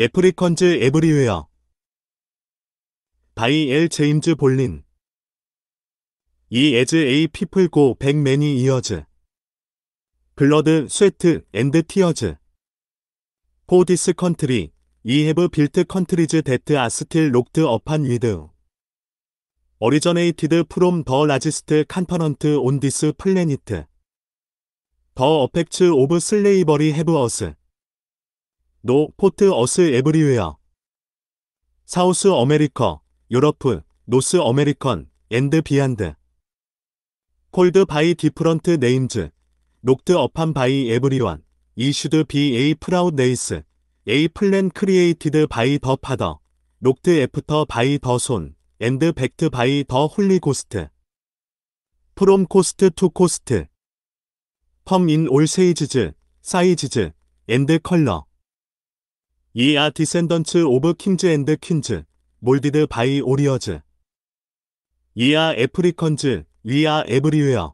애프리컨즈 에브리웨어 바이 엘 제임즈 볼린 이 에즈 에이 피플 고 백매니 이어즈 블러드 스웨트 앤드 티어즈 포 디스 컨트리 이 해브 빌트 컨트리즈 데트 아스틸 록드 어판 위드 오리저네이티드 프롬 더 라지스트 칸퍼넌트 온 디스 플래니트 더 어펙츠 오브 슬레이버리 해브 어스 노 포트 어스 에브리웨어 사우스 어메리커 유러프 노스 어메리컨 앤드 비안드 콜드 바이 디프런트 네임즈 록드 어판 바이 에브리원 이슈드 비 에이 프라우드 네이스 에이 플랜 크리에이티드 바이 더 파더 록드 애프터 바이 더손 앤드 벡트 바이 더 홀리 고스트 프롬 코스트 투 코스트 펌 인올 세이지즈 사이즈즈 앤드 컬러 이아 디센던츠 오브 킹즈 앤드 퀸즈, 몰디드 바이 오리어즈. 이아 애프리컨즈, 위아 에브리웨어.